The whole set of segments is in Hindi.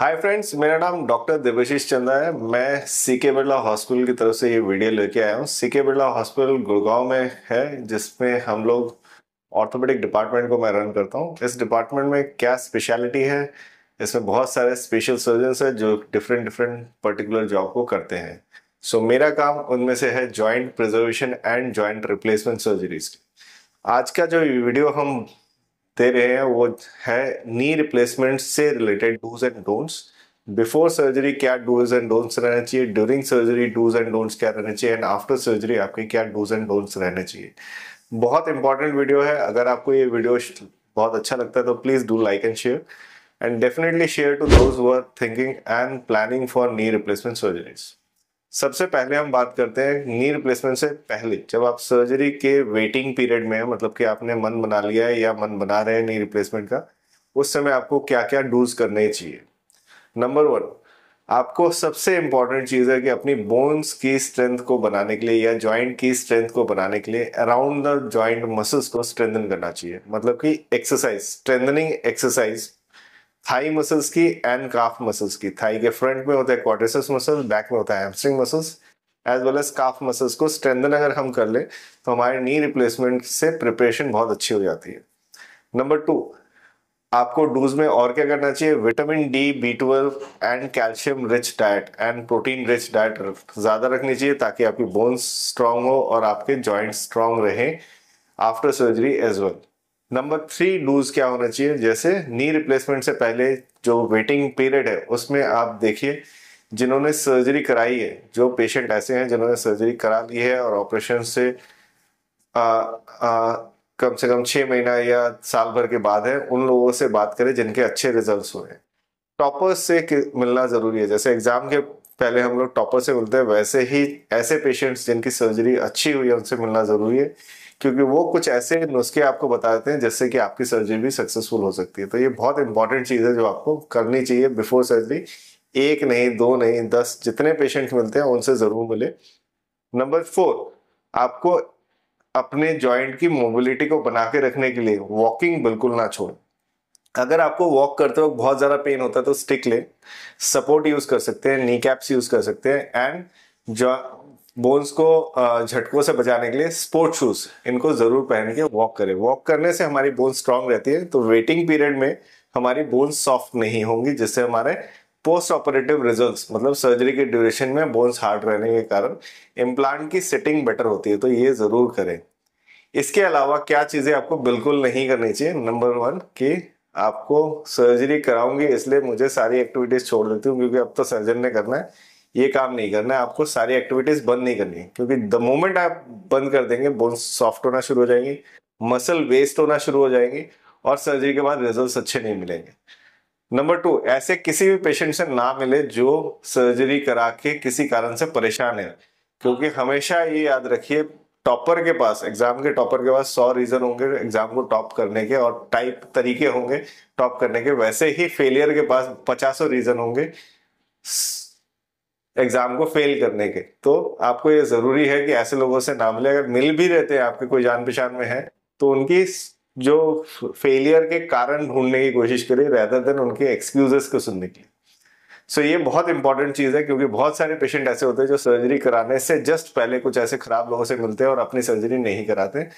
हाय फ्रेंड्स मेरा नाम डॉक्टर देवशीष चंदा है मैं सी के बिरला हॉस्पिटल की तरफ से ये वीडियो लेके आया हूँ सी के बिरला हॉस्पिटल गुड़गांव में है जिसमें हम लोग ऑर्थोपेडिक डिपार्टमेंट को मैं रन करता हूँ इस डिपार्टमेंट में क्या स्पेशलिटी है इसमें बहुत सारे स्पेशल सर्जन है जो डिफरेंट डिफरेंट पर्टिकुलर जॉब को करते हैं सो so, मेरा काम उनमें से है joint preservation and joint replacement surgeries आज का जो वीडियो हम दे रहे हैं वो है नी रिप्लेसमेंट से related dos and don'ts before surgery क्या डूज एंड डोंट्स रहना चाहिए during surgery dos and don'ts क्या रहना चाहिए एंड आफ्टर सर्जरी आपके क्या डूज एंड डोंट्स रहने चाहिए बहुत इंपॉर्टेंट वीडियो है अगर आपको ये वीडियो बहुत अच्छा लगता है तो please do like and share and definitely share to those were thinking and planning for knee replacement surgeries सबसे पहले हम बात करते हैं नी रिप्लेसमेंट से पहले जब आप सर्जरी के वेटिंग पीरियड में मतलब कि आपने मन बना लिया है या मन बना रहे हैं नी रिप्लेसमेंट का उस समय आपको क्या क्या डूज करने चाहिए नंबर वन आपको सबसे इंपॉर्टेंट चीज़ है कि अपनी बोन्स की स्ट्रेंथ को बनाने के लिए या जॉइंट की स्ट्रेंथ को बनाने के लिए अराउंड द जॉइंट मसल्स को स्ट्रेंथन करना चाहिए मतलब कि exercise strengthening exercise thigh muscles की एंड काफ मसल्स की थाई के फ्रंट में होता है क्वाड्रिसेप्स मसल बैक में होता है hamstring muscles as well as calf muscles को स्ट्रेंथन अगर हम कर लें तो हमारे नी रिप्लेसमेंट से प्रिपरेशन बहुत अच्छी हो जाती है नंबर टू आपको डूज में और क्या करना चाहिए vitamin D B twelve and calcium rich diet and protein rich diet ज़्यादा रखनी चाहिए ताकि आपकी बोन्स स्ट्रांग हो और आपके ज्वाइंट स्ट्रांग रहे after surgery as well number three dos क्या होना चाहिए जैसे नी रिप्लेसमेंट से पहले जो वेटिंग पीरियड है उसमें आप देखिए जिन्होंने सर्जरी कराई है जो पेशेंट ऐसे हैं जिन्होंने सर्जरी करा ली है और ऑपरेशन से आ, आ, कम से कम छः महीना या साल भर के बाद है उन लोगों से बात करें जिनके अच्छे रिजल्ट हुए हैं टॉपर्स से मिलना ज़रूरी है जैसे एग्ज़ाम के पहले हम लोग टॉपर से मिलते हैं वैसे ही ऐसे पेशेंट्स जिनकी सर्जरी अच्छी हुई है उनसे मिलना ज़रूरी है क्योंकि वो कुछ ऐसे नुस्खे आपको बताते हैं जिससे कि आपकी सर्जरी भी सक्सेसफुल हो सकती है तो ये बहुत इंपॉर्टेंट चीज़ है जो आपको करनी चाहिए बिफोर सर्जरी एक नहीं दो नहीं दस जितने पेशेंट मिलते हैं उनसे ज़रूर मिले नंबर फोर आपको अपने जॉइंट की मोबिलिटी को बना के रखने के लिए वॉकिंग बिल्कुल ना छोड़ें अगर आपको वॉक करते वक्त बहुत ज़्यादा पेन होता है तो स्टिक ले सपोर्ट यूज़ कर सकते हैं नी कैप्स यूज़ कर सकते हैं एंड जो बोन्स को झटकों से बचाने के लिए स्पोर्ट शूज इनको जरूर पहन के वॉक करें वॉक करने से हमारी बोन्स स्ट्रांग रहती है तो वेटिंग पीरियड में हमारी बोन्स सॉफ्ट नहीं होंगी जिससे हमारे पोस्ट ऑपरेटिव रिजल्ट्स मतलब सर्जरी के ड्यूरेशन में बोन्स हार्ड रहने के कारण इम्प्लांट की सेटिंग बेटर होती है तो ये ज़रूर करें इसके अलावा क्या चीज़ें आपको बिल्कुल नहीं करनी चाहिए नंबर वन कि आपको सर्जरी कराऊंगी इसलिए मुझे सारी एक्टिविटीज़ छोड़ देती हूँ क्योंकि अब तो सर्जन ने करना है ये काम नहीं करना है आपको सारी एक्टिविटीज बंद नहीं करनी है क्योंकि द मोमेंट आप बंद कर देंगे बोन्स सॉफ्ट होना शुरू हो जाएंगे मसल वेस्ट होना शुरू हो जाएंगे और सर्जरी के बाद रिजल्ट अच्छे नहीं मिलेंगे नंबर टू ऐसे किसी भी पेशेंट से ना मिले जो सर्जरी करा के किसी कारण से परेशान है क्योंकि हमेशा ये याद रखिए टॉपर के पास एग्जाम के टॉपर के पास सौ रीजन होंगे एग्जाम को टॉप करने के और टाइप तरीके होंगे टॉप करने के वैसे ही फेलियर के पास पचासों रीजन होंगे एग्जाम को फेल करने के तो आपको ये जरूरी है कि ऐसे लोगों से ना मिले अगर मिल भी रहते हैं आपके कोई जान पहचान में है तो उनकी जो फेलियर के कारण ढूंढने की कोशिश करिए रेदर देन उनके एक्सक्यूजेस को सुनने के लिए सो so, ये बहुत इंपॉर्टेंट चीज़ है क्योंकि बहुत सारे पेशेंट ऐसे होते हैं जो सर्जरी कराने से जस्ट पहले कुछ ऐसे खराब लोगों से मिलते हैं और अपनी सर्जरी नहीं कराते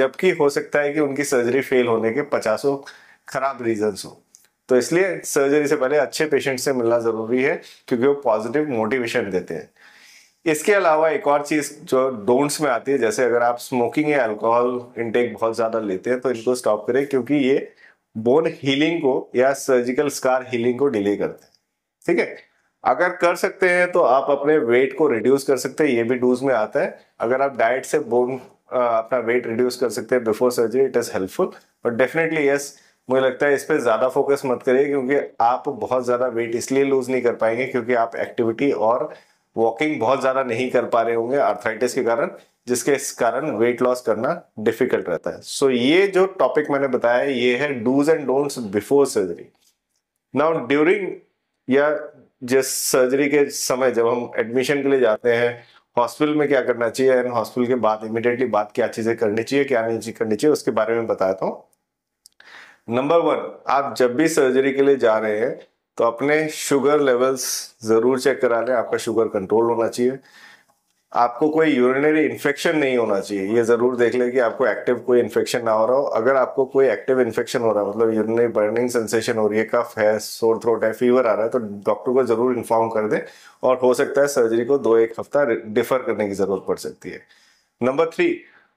जबकि हो सकता है कि उनकी सर्जरी फेल होने के पचासों खराब रीजन्स हों तो इसलिए सर्जरी से पहले अच्छे पेशेंट से मिलना ज़रूरी है क्योंकि वो पॉजिटिव मोटिवेशन देते हैं इसके अलावा एक और चीज़ जो डोंट्स में आती है जैसे अगर आप स्मोकिंग या अल्कोहल इनटेक बहुत ज़्यादा लेते हैं तो इनको स्टॉप करें क्योंकि ये बोन हीलिंग को या सर्जिकल स्कार हीलिंग को डिले करते हैं ठीक है अगर कर सकते हैं तो आप अपने वेट को रिड्यूस कर सकते हैं ये भी डूज में आता है अगर आप डाइट से बोन अपना वेट रिड्यूस कर सकते हैं before surgery it is helpful but definitely yes मुझे लगता है इस पर ज़्यादा फोकस मत करिए क्योंकि आप बहुत ज़्यादा वेट इसलिए लूज़ नहीं कर पाएंगे क्योंकि आप एक्टिविटी और वॉकिंग बहुत ज़्यादा नहीं कर पा रहे होंगे आर्थराइटिस के कारण जिसके कारण वेट लॉस करना डिफिकल्ट रहता है सो so, ये जो टॉपिक मैंने बताया ये है dos and don'ts before surgery now during या जिस सर्जरी के समय जब हम एडमिशन के लिए जाते हैं हॉस्पिटल में क्या करना चाहिए एंड हॉस्पिटल के बाद इमिडिएटली बात क्या चीज़ें करनी चाहिए क्या नहीं करनी चाहिए उसके बारे में बताता हूँ नंबर वन आप जब भी सर्जरी के लिए जा रहे हैं तो अपने शुगर लेवल्स ज़रूर चेक करा लें आपका शुगर कंट्रोल होना चाहिए आपको कोई यूरिनरी इन्फेक्शन नहीं होना चाहिए ये ज़रूर देख लें कि आपको एक्टिव कोई इन्फेक्शन ना हो रहा हो अगर आपको कोई एक्टिव इन्फेक्शन हो रहा है मतलब यूरिनरी बर्निंग सेंसेशन हो रही है कफ है सोर थ्रोट है फीवर आ रहा है तो डॉक्टर को ज़रूर इन्फॉर्म कर दें और हो सकता है सर्जरी को दो एक हफ्ता डिफर करने की ज़रूरत पड़ सकती है नंबर थ्री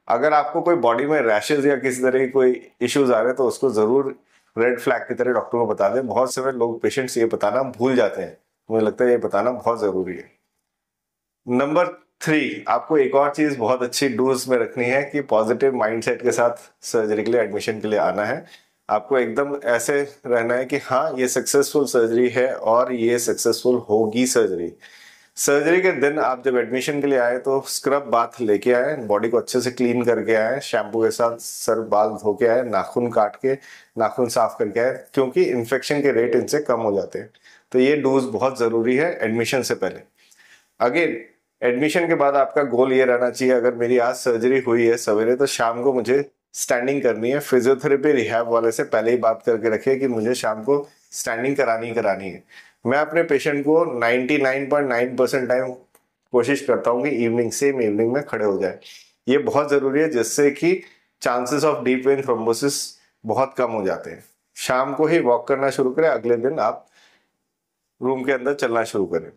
अगर आपको कोई बॉडी में रैशेज या किसी तरह की कोई इश्यूज आ रहे हैं तो उसको ज़रूर रेड फ्लैग की तरह डॉक्टर को बता दें बहुत समय लोग पेशेंट्स ये बताना भूल जाते हैं मुझे लगता है ये बताना बहुत ज़रूरी है नंबर थ्री आपको एक और चीज़ बहुत अच्छी डूज में रखनी है कि पॉजिटिव माइंडसेट के साथ सर्जरी के लिए एडमिशन के लिए आना है आपको एकदम ऐसे रहना है कि हाँ ये सक्सेसफुल सर्जरी है और ये सक्सेसफुल होगी सर्जरी सर्जरी के दिन आप जब एडमिशन के लिए आए तो स्क्रब बाथ लेके आए बॉडी को अच्छे से क्लीन करके आए शैम्पू के साथ सर बाल धो के आए नाखून काट के नाखून साफ करके आए क्योंकि इन्फेक्शन के रेट इनसे कम हो जाते हैं तो ये डोज बहुत ज़रूरी है एडमिशन से पहले अगेन एडमिशन के बाद आपका गोल ये रहना चाहिए अगर मेरी आज सर्जरी हुई है सवेरे तो शाम को मुझे स्टैंडिंग करनी है फिजियोथेरेपी रिहैब वाले से पहले ही बात करके रखिए कि मुझे शाम को स्टैंडिंग करानी करानी है मैं अपने पेशेंट को 99.9 परसेंट टाइम कोशिश करता हूँ कि इवनिंग सेम इवनिंग में खड़े हो जाए ये बहुत ज़रूरी है जिससे कि chances of deep vein thrombosis बहुत कम हो जाते हैं शाम को ही वॉक करना शुरू करें अगले दिन आप रूम के अंदर चलना शुरू करें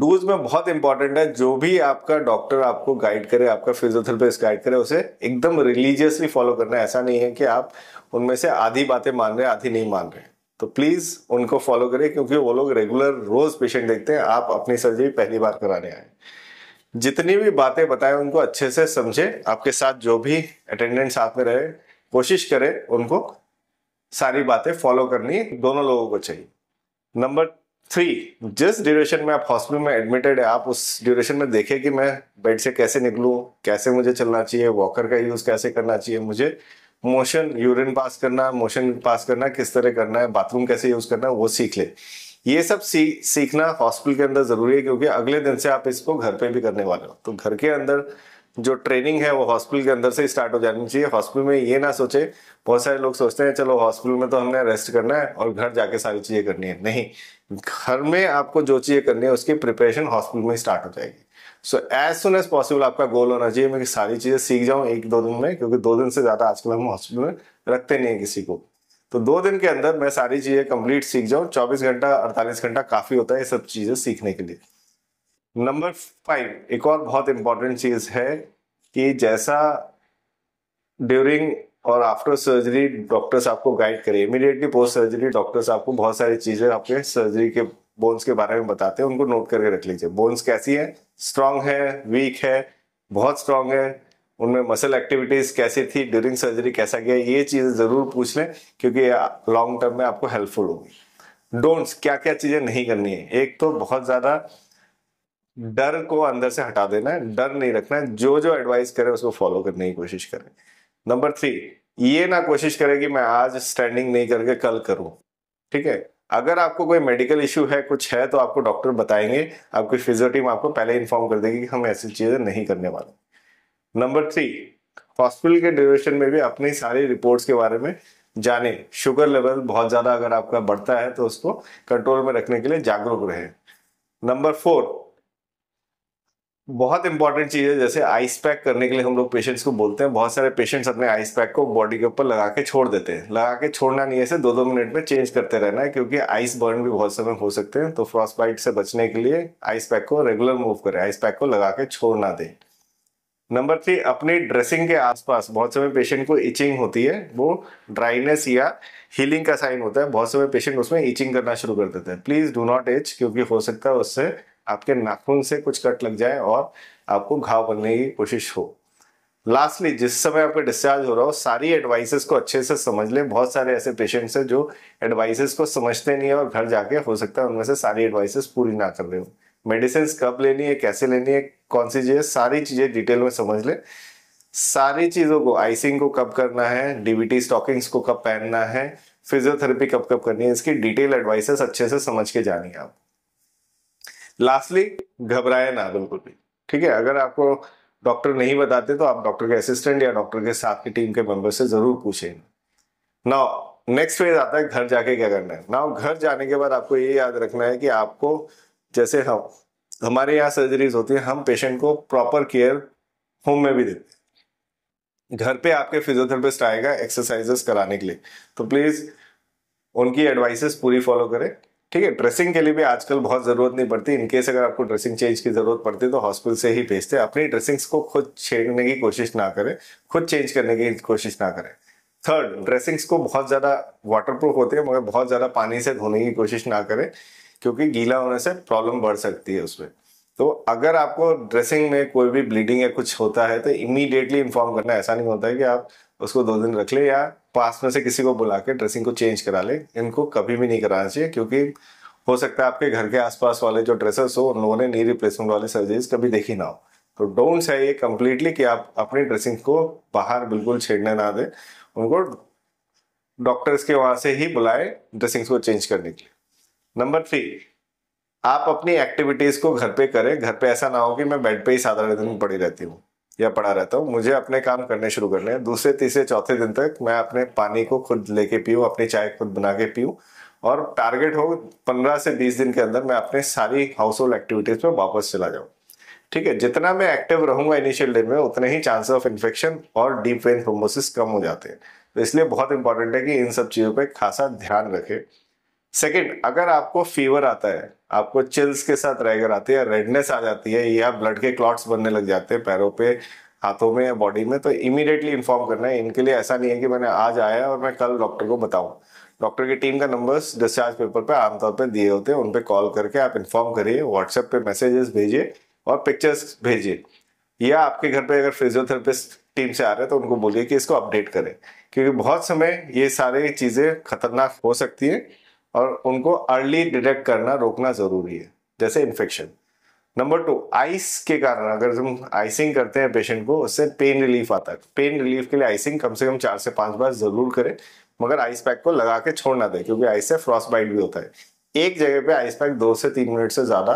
डूज में बहुत इंपॉर्टेंट है जो भी आपका डॉक्टर आपको गाइड करे आपका फिजियोथेरेपिस्ट गाइड करे उसे एकदम रिलीजियसली फॉलो करना है ऐसा नहीं है कि आप उनमें से आधी बातें मान रहे हैं आधी नहीं मान रहे हैं तो प्लीज़ उनको फॉलो करें क्योंकि वो लोग रेगुलर रोज़ पेशेंट देखते हैं आप अपनी सर्जरी पहली बार कराने आए जितनी भी बातें बताएं उनको अच्छे से समझे आपके साथ जो भी अटेंडेंट साथ में रहे कोशिश करें उनको सारी बातें फॉलो करनी दोनों लोगों को चाहिए नंबर थ्री जिस ड्यूरेशन में आप हॉस्पिटल में एडमिटेड है आप उस ड्यूरेशन में देखें कि मैं बेड से कैसे निकलूँ कैसे मुझे चलना चाहिए वॉकर का यूज़ कैसे करना चाहिए मुझे मोशन यूरिन पास करना मोशन पास करना किस तरह करना है बाथरूम कैसे यूज करना है वो सीख ले ये सब सी सीखना हॉस्पिटल के अंदर जरूरी है क्योंकि अगले दिन से आप इसको घर पे भी करने वाले हो तो घर के अंदर जो ट्रेनिंग है वो हॉस्पिटल के अंदर से ही स्टार्ट हो जानी चाहिए हॉस्पिटल में ये ना सोचे बहुत सारे लोग सोचते हैं चलो हॉस्पिटल में तो हमने रेस्ट करना है और घर जाके सारी चीजें करनी है नहीं घर में आपको जो चीजें करनी है उसकी प्रिपरेशन हॉस्पिटल में स्टार्ट हो जाएगी so as soon as possible आपका गोल होना चाहिए मैं सारी चीज़ें सीख जाऊं एक दो दिन में क्योंकि दो दिन से ज़्यादा आजकल हम हॉस्पिटल में रखते नहीं है किसी को तो दो दिन के अंदर मैं सारी चीज़ें कंप्लीट सीख जाऊं चौबीस घंटा अड़तालीस घंटा काफ़ी होता है ये सब चीज़ें सीखने के लिए नंबर फाइव एक और बहुत इंपॉर्टेंट चीज़ है कि जैसा ड्यूरिंग और आफ्टर सर्जरी डॉक्टर्स आपको गाइड करें इमीडिएटली पोस्ट सर्जरी डॉक्टर्स आपको बहुत सारी चीज़ें आपके सर्जरी के बोन्स के बारे में बताते हैं उनको नोट करके रख लीजिए बोन्स कैसी है स्ट्रांग है वीक है बहुत स्ट्रांग है उनमें मसल एक्टिविटीज कैसी थी ड्यूरिंग सर्जरी कैसा गया ये चीज़ें ज़रूर पूछ लें क्योंकि लॉन्ग टर्म में आपको हेल्पफुल होगी डोंट्स क्या क्या चीज़ें नहीं करनी है एक तो बहुत ज़्यादा डर को अंदर से हटा देना है डर नहीं रखना है जो जो एडवाइस करें उसको फॉलो करने की कोशिश करें नंबर थ्री ये ना कोशिश करें कि मैं आज स्टैंडिंग नहीं करके कल करूं ठीक है अगर आपको कोई मेडिकल इशू है कुछ है तो आपको डॉक्टर बताएंगे आपकी फिजियो टीम आपको पहले इन्फॉर्म कर देगी कि हम ऐसी चीज़ें नहीं करने वाले नंबर थ्री हॉस्पिटल के ड्यूरेशन में भी अपनी सारी रिपोर्ट्स के बारे में जाने शुगर लेवल बहुत ज़्यादा अगर आपका बढ़ता है तो उसको कंट्रोल में रखने के लिए जागरूक रहे नंबर फोर बहुत इंपॉर्टेंट चीज़ है जैसे आइस पैक करने के लिए हम लोग पेशेंट्स को बोलते हैं बहुत सारे पेशेंट्स अपने आइस पैक को बॉडी के ऊपर लगा के छोड़ देते हैं लगा के छोड़ना नहीं है ऐसे दो दो मिनट में चेंज करते रहना है क्योंकि आइस बर्न भी बहुत समय हो सकते हैं तो फ्रॉस बाइट से बचने के लिए आइस पैक को रेगुलर मूव करें आइस पैक को लगा के छोड़ ना दें नंबर थ्री अपनी ड्रेसिंग के आसपास बहुत समय पेशेंट को इचिंग होती है वो ड्राइनेस या हीलिंग का साइन होता है बहुत समय पेशेंट उसमें इचिंग करना शुरू कर देते हैं प्लीज़ डू नॉट इच क्योंकि हो सकता है उससे आपके नाखून से कुछ कट लग जाए और आपको घाव बनने की कोशिश हो लास्टली जिस समय आपका डिस्चार्ज हो रहा हो सारी एडवाइसेस को अच्छे से समझ लें बहुत सारे ऐसे पेशेंट्स हैं जो एडवाइसेस को समझते नहीं है और घर जाके हो सकता है उनमें से सारी एडवाइसेस पूरी ना कर रहे हो मेडिसिन कब लेनी है कैसे लेनी है कौन सी चीज़ें सारी चीज़ें डिटेल में समझ लें सारी चीज़ों को आइसिंग को कब करना है डीबीटी स्टॉकिंग्स को कब पहनना है फिजियोथेरेपी कब कब करनी है इसकी डिटेल एडवाइसेस अच्छे से समझ के जानी है आप लास्टली घबराए ना बिल्कुल भी ठीक है अगर आपको डॉक्टर नहीं बताते तो आप डॉक्टर के असिस्टेंट या डॉक्टर के साथ की टीम के मेंबर से जरूर पूछें नाउ नेक्स्ट फेज आता है घर जाके क्या करना है नाउ घर जाने के बाद आपको ये याद रखना है कि आपको जैसे हम हमारे यहाँ सर्जरीज होती है हम पेशेंट को प्रॉपर केयर होम में भी देते हैं घर पे आपके फिजियोथेरेपिस्ट आएगा एक्सरसाइजेस कराने के लिए तो प्लीज उनकी एडवाइसेस पूरी फॉलो करें ठीक है ड्रेसिंग के लिए भी आजकल बहुत ज़रूरत नहीं पड़ती इनकेस अगर आपको ड्रेसिंग चेंज की ज़रूरत पड़ती है तो हॉस्पिटल से ही भेजते हैं अपनी ड्रेसिंग्स को खुद छेड़ने की कोशिश ना करें खुद चेंज करने की कोशिश ना करें थर्ड ड्रेसिंग्स को बहुत ज़्यादा वाटरप्रूफ होते हैं मगर बहुत ज़्यादा पानी से धोने की कोशिश ना करें क्योंकि गीला होने से प्रॉब्लम बढ़ सकती है उसमें तो अगर आपको ड्रेसिंग में कोई भी ब्लीडिंग या कुछ होता है तो इमीडिएटली इन्फॉर्म करना ऐसा नहीं होता है कि आप उसको दो दिन रख लें या पास में से किसी को बुला के ड्रेसिंग को चेंज करा ले इनको कभी भी नहीं कराना चाहिए क्योंकि हो सकता है आपके घर के आसपास वाले जो ड्रेसर्स हो उन लोगों ने नी रिप्लेसमेंट वाले सर्जरीज कभी देखी ना हो तो डोंट है ये कम्प्लीटली कि आप अपनी ड्रेसिंग को बाहर बिल्कुल छेड़ने ना दें उनको डॉक्टर्स के वहां से ही बुलाए ड्रेसिंग्स को चेंज करने के लिए नंबर थ्री आप अपनी एक्टिविटीज को घर पे करें घर पे ऐसा ना हो कि मैं बेड पे ही साधारण दिन पड़ी रहती हूँ या पड़ा रहता हूँ मुझे अपने काम करने शुरू करने हैं दूसरे तीसरे चौथे दिन तक मैं अपने पानी को खुद लेके पीऊँ अपनी चाय खुद बना के पीऊँ और टारगेट हो पंद्रह से बीस दिन के अंदर मैं अपने सारी हाउस होल्ड एक्टिविटीज में वापस चला जाऊँ ठीक है जितना मैं एक्टिव रहूंगा इनिशियल डे में उतने ही चांसेस ऑफ इन्फेक्शन और डीप वेन थ्रोम्बोसिस कम हो जाते हैं तो इसलिए बहुत इंपॉर्टेंट है कि इन सब चीज़ों पर खासा ध्यान रखें सेकेंड अगर आपको फीवर आता है आपको चिल्स के साथ रैगर आती है रेडनेस आ जाती है या ब्लड के क्लॉट्स बनने लग जाते हैं पैरों पे हाथों में या बॉडी में तो इमीडिएटली इन्फॉर्म करना है इनके लिए ऐसा नहीं है कि मैंने आज आया और मैं कल डॉक्टर को बताऊं डॉक्टर की टीम का नंबर्स डिस्चार्ज पेपर पे आमतौर पे दिए होते हैं उन पर कॉल करके आप इन्फॉर्म करिए व्हाट्सएप पे मैसेजेस भेजिए और पिक्चर्स भेजिए या आपके घर पे अगर फिजियोथेरेपिस्ट टीम से आ रहे हैं तो उनको बोलिए कि इसको अपडेट करें क्योंकि बहुत समय ये सारी चीज़ें खतरनाक हो सकती है और उनको अर्ली डिटेक्ट करना रोकना ज़रूरी है जैसे इन्फेक्शन नंबर टू आइस के कारण अगर हम आइसिंग करते हैं पेशेंट को उससे पेन रिलीफ आता है पेन रिलीफ के लिए आइसिंग कम से कम चार से पांच बार ज़रूर करें मगर आइस पैक को लगा के छोड़ना दे क्योंकि आइस से फ्रॉस्ट बाइट भी होता है एक जगह पे आइस पैक दो से तीन मिनट से ज़्यादा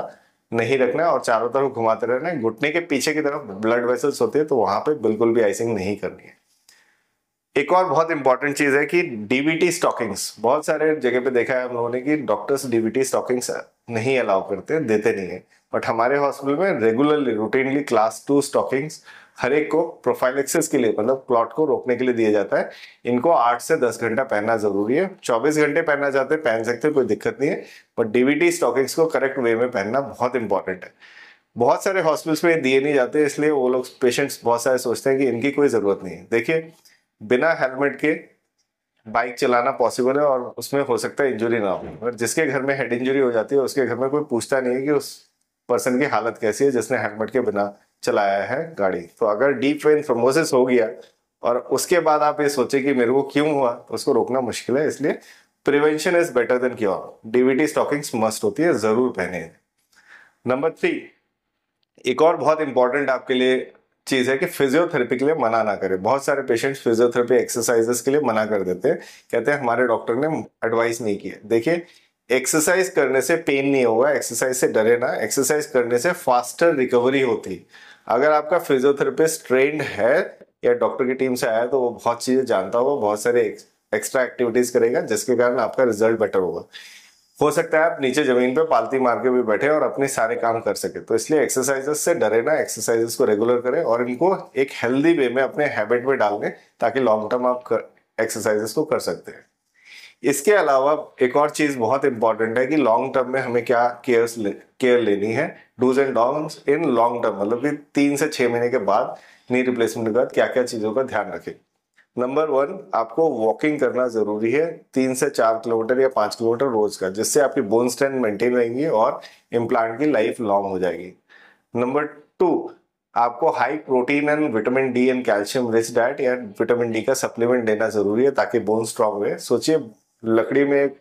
नहीं रखना और चारों तरफ घुमाते रहना घुटने के पीछे की तरफ ब्लड वेसल्स होते हैं तो वहां पर बिल्कुल भी आइसिंग नहीं करनी है एक और बहुत इंपॉर्टेंट चीज है कि डीबीटी स्टॉकिंग्स बहुत सारे जगह पे देखा है हम लोगों ने कि डॉक्टर्स डीबीटी स्टॉकिंग्स नहीं अलाउ करते देते नहीं है बट हमारे हॉस्पिटल में regularly routinely class two stockings हर एक को प्रोफाइल एक्सेस के लिए मतलब क्लॉट को रोकने के लिए दिया जाता है इनको आठ से दस घंटा पहनना जरूरी है चौबीस घंटे पहनना चाहते हैं पहन सकते हैं कोई दिक्कत नहीं है बट डीबीटी स्टॉकिंग्स को करेक्ट वे में पहनना बहुत इंपॉर्टेंट है बहुत सारे हॉस्पिटल्स में दिए नहीं जाते इसलिए वो लोग पेशेंट्स बहुत सारे सोचते हैं कि इनकी कोई ज़रूरत नहीं है देखिए बिना हेलमेट के बाइक चलाना पॉसिबल है और उसमें हो सकता है इंजरी ना हो और जिसके घर में हेड इंजरी हो जाती है उसके घर में कोई पूछता नहीं है कि उस पर्सन की हालत कैसी है जिसने हेलमेट के बिना चलाया है गाड़ी तो अगर डीप वेन फ्रमोसिस हो गया और उसके बाद आप ये सोचे कि मेरे को क्यों हुआ तो उसको रोकना मुश्किल है इसलिए prevention is better than cure DVT stockings must होती है जरूर पहने नंबर थ्री एक और बहुत इंपॉर्टेंट आपके लिए चीज़ है कि फिजियोथेरेपी के लिए मना ना करें बहुत सारे पेशेंट्स फिजियोथेरेपी एक्सरसाइजेस के लिए मना कर देते हैं कहते हैं हमारे डॉक्टर ने एडवाइस नहीं किया देखिए एक्सरसाइज करने से पेन नहीं होगा एक्सरसाइज से डरे ना एक्सरसाइज करने से फास्टर रिकवरी होती अगर आपका फिजियोथेरेपिस्ट ट्रेंड है या डॉक्टर की टीम से आया तो वो बहुत चीज़ें जानता होगा बहुत सारे एक्स्ट्रा एक्टिविटीज़ करेगा जिसके कारण आपका रिजल्ट बेटर होगा हो सकता है आप नीचे जमीन पे पालती मार के भी बैठे और अपने सारे काम कर सके तो इसलिए एक्सरसाइजेस से डरे ना एक्सरसाइजेस को रेगुलर करें और इनको एक हेल्दी वे में अपने हैबिट में डाल दें ताकि लॉन्ग टर्म आप एक्सरसाइजेस को कर सकते हैं इसके अलावा एक और चीज़ बहुत इंपॉर्टेंट है कि लॉन्ग टर्म में हमें क्या केयर केयर लेनी है dos and don'ts in long term मतलब कि तीन से छह महीने के बाद नी रिप्लेसमेंट के बाद क्या क्या चीज़ों का ध्यान रखें नंबर वन आपको वॉकिंग करना जरूरी है तीन से चार किलोमीटर या पांच किलोमीटर रोज का जिससे आपकी बोन स्ट्रेंथ मेंटेन रहेंगी और इम्प्लांट की लाइफ लॉन्ग हो जाएगी नंबर टू आपको high protein and vitamin D and calcium rich diet या विटामिन डी का सप्लीमेंट देना जरूरी है ताकि बोन स्ट्रांग रहे सोचिए लकड़ी में एक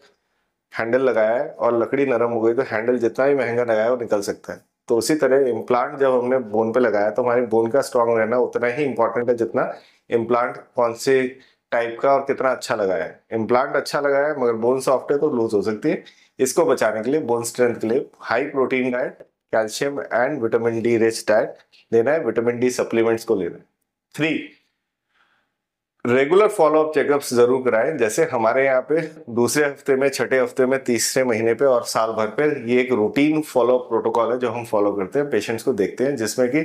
हैंडल लगाया है और लकड़ी नरम हो गई तो हैंडल जितना भी महंगा लगाया वो निकल सकता है तो उसी तरह इम्प्लांट जब हमने बोन पे लगाया तो हमारी बोन का स्ट्रांग रहना उतना ही इम्पोर्टेंट है जितना इम्प्लांट कौन से टाइप का और कितना अच्छा लगाया है इम्प्लांट अच्छा लगाया है मगर बोन सॉफ्ट है तो लूज हो सकती है इसको बचाने के लिए बोन स्ट्रेंथ के लिए high protein diet calcium and vitamin D rich diet लेना है विटामिन डी सप्लीमेंट्स को लेना है थ्री रेगुलर फॉलोअप चेकअप्स जरूर कराएं जैसे हमारे यहाँ पे दूसरे हफ्ते में छठे हफ्ते में तीसरे महीने पे और साल भर पे ये एक रूटीन फॉलोअप प्रोटोकॉल है जो हम फॉलो करते हैं पेशेंट्स को देखते हैं जिसमें कि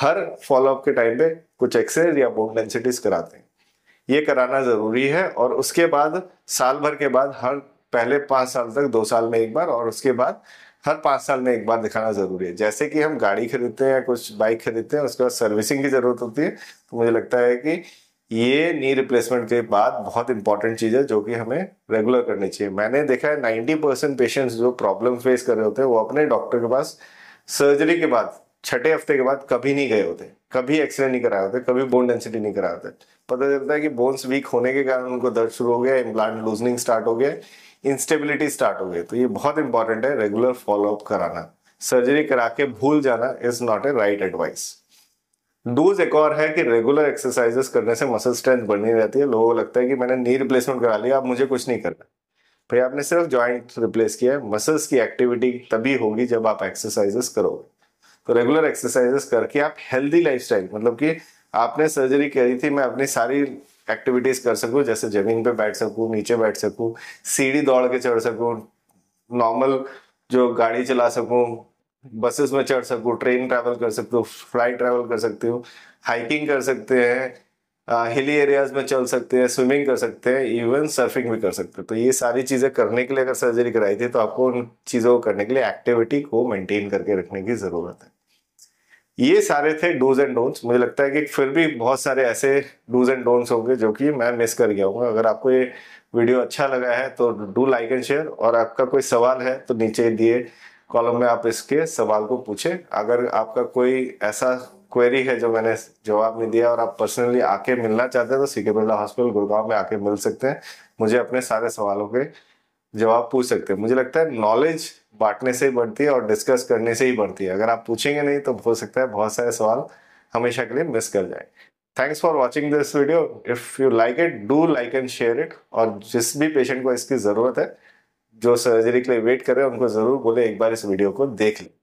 हर फॉलोअप के टाइम पे कुछ एक्सरे या बोन डेंसिटीज कराते हैं ये कराना जरूरी है और उसके बाद साल भर के बाद हर पहले पाँच साल तक दो साल में एक बार और उसके बाद हर पाँच साल में एक बार दिखाना जरूरी है जैसे कि हम गाड़ी खरीदते हैं या कुछ बाइक खरीदते हैं उसके बाद सर्विसिंग की जरूरत होती है तो मुझे लगता है कि ये नी रिप्लेसमेंट के बाद बहुत इंपॉर्टेंट चीज़ है जो कि हमें रेगुलर करनी चाहिए मैंने देखा है नाइन्टी परसेंट पेशेंट्स जो प्रॉब्लम फेस कर रहे होते हैं वो अपने डॉक्टर के पास सर्जरी के बाद छठे हफ्ते के बाद कभी नहीं गए होते कभी एक्सरे नहीं कराए होते कभी बोन डेंसिटी नहीं कराए होते पता चलता है कि बोन्स वीक होने के कारण उनको दर्द शुरू हो गया इम्प्लांट लूजनिंग स्टार्ट हो गया इंस्टेबिलिटी स्टार्ट हो गई तो ये बहुत इंपॉर्टेंट है रेगुलर फॉलोअप कराना सर्जरी करा के भूल जाना is not a right advice dos एक और है कि रेगुलर एक्सरसाइजेस करने से मसल स्ट्रेंथ बढ़नी रहती है लोगों को लगता है कि मैंने नी रिप्लेसमेंट करा लिया अब मुझे कुछ नहीं करना भाई आपने सिर्फ जॉइंट रिप्लेस किया है मसल्स की एक्टिविटी तभी होगी जब आप एक्सरसाइजेस करोगे तो रेगुलर एक्सरसाइजेस करके आप हेल्दी लाइफ मतलब कि आपने सर्जरी करी थी मैं अपनी सारी एक्टिविटीज कर सकूँ जैसे जमीन पे बैठ सकूँ नीचे बैठ सकूँ सीढ़ी दौड़ के चढ़ सकूँ नॉर्मल जो गाड़ी चला सकूँ बसेस में चढ़ सको ट्रेन ट्रैवल कर सकते हो फ्लाइट ट्रैवल कर सकते हो हाइकिंग कर सकते हैं हिली एरियाज में चल सकते हैं स्विमिंग कर सकते हैं इवन सर्फिंग भी कर सकते हैं तो ये सारी चीज़ें करने के लिए अगर सर्जरी कराई थी तो आपको उन चीज़ों को करने के लिए एक्टिविटी को मेंटेन करके रखने की ज़रूरत है ये सारे थे डूज एंड डोंट्स मुझे लगता है कि फिर भी बहुत सारे ऐसे डूज एंड डोंट्स होंगे जो कि मैं मिस कर गया हूँ अगर आपको ये वीडियो अच्छा लगा है तो डू लाइक एंड शेयर और आपका कोई सवाल है तो नीचे दिए कॉलम में आप इसके सवाल को पूछें अगर आपका कोई ऐसा क्वेरी है जो मैंने जवाब नहीं दिया और आप पर्सनली आके मिलना चाहते हैं तो सीके बिरला हॉस्पिटल गुड़गांव में आके मिल सकते हैं मुझे अपने सारे सवालों के जवाब पूछ सकते हैं मुझे लगता है नॉलेज बांटने से ही बढ़ती है और डिस्कस करने से ही बढ़ती है अगर आप पूछेंगे नहीं तो हो सकता है बहुत सारे सवाल हमेशा के लिए मिस कर जाए thanks for watching this video if you like it do like and share it और जिस भी पेशेंट को इसकी ज़रूरत है जो सर्जरी के लिए वेट कर रहे हैं उनको ज़रूर बोले एक बार इस वीडियो को देख लें